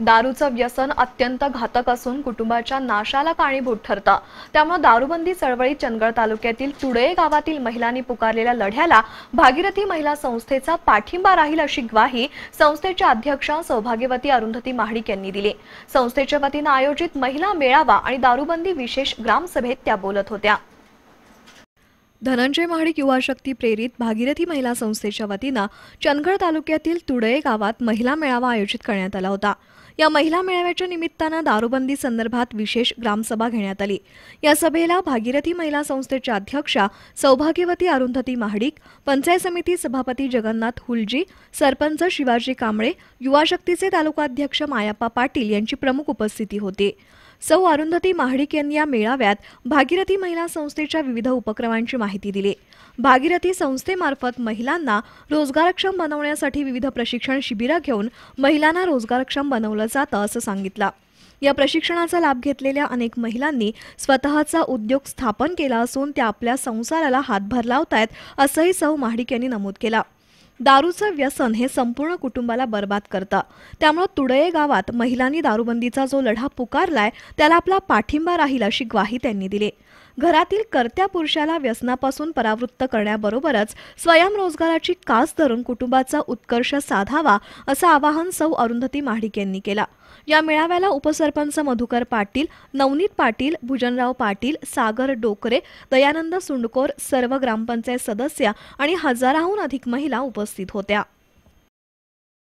दारूचं व्यसन अत्यंत घातक असून कुटुंबाच्या नाशाला कारणीभूत ठरतं त्यामुळे दारूबंदी चळवळीत चंदगड तालुक्यातील तुडळे गावातील महिलांनी पुकारलेल्या लढ्याला भागीरथी महिला संस्थेचा पाठिंबा राहील अशी ग्वाही संस्थेच्या अध्यक्षा सौभाग्यवती अरुंधती महाडिक यांनी दिली संस्थेच्या वतीनं आयोजित महिला मेळावा आणि दारूबंदी विशेष ग्रामसभेत त्या बोलत होत्या धनंजय महाडिक युवाशक्ती प्रेरित भागीरथी महिला संस्थेच्या वतीनं चंदगड तालुक्यातील तुडये गावात महिला मेळावा आयोजित करण्यात आला होता या महिला मेळाव्याच्या निमित्तानं दारूबंदी संदर्भात विशेष ग्रामसभा घेण्यात आली या सभेला भागीरथी महिला संस्थेच्या अध्यक्षा सौभाग्यवती अरुंधती महाडिक पंचायत समिती सभापती जगन्नाथ हुलजी सरपंच शिवाजी कांबळे युवा शक्तीचे तालुकाध्यक्ष मायाप्पा पाटील यांची प्रमुख उपस्थिती होती सौ अरुंधती महाडिक यांनी या मेळाव्यात भागीरथी महिला संस्थेच्या विविध उपक्रमांची माहिती दिली भागीरथी संस्थेमार्फत महिलांना रोजगारक्षम बनवण्यासाठी विविध प्रशिक्षण शिबिरं घेऊन महिलांना रोजगारक्षम बनवलं जातं असं सांगितलं या प्रशिक्षणाचा लाभ घेतलेल्या अनेक महिलांनी स्वतःचा उद्योग स्थापन केला असून त्या आपल्या संसाराला हातभार लावतायत असंही सौ महाडिक यांनी नमूद केला दारूचं व्यसन हे संपूर्ण कुटुंबाला बर्बाद करतं त्यामुळे तुडये गावात महिलांनी दारूबंदीचा जो लढा पुकारलाय त्याला आपला पाठिंबा राहील अशी ग्वाही त्यांनी दिली घरातील कर्त्या पुरुषाला व्यसनापासून परावृत्त करण्याबरोबरच स्वयंरोजगाराची कास धरून कुटुंबाचा उत्कर्ष साधावा असं आवाहन सौ अरुंधती महाडिक यांनी केलं या मेळाव्याला उपसरपंच मधुकर पाटील नवनीत पाटील भुजनराव पाटील सागर डोकरे दयानंद सुंडकोर सर्व ग्रामपंचायत सदस्य आणि हजाराहून अधिक महिला उपस्थित होत्या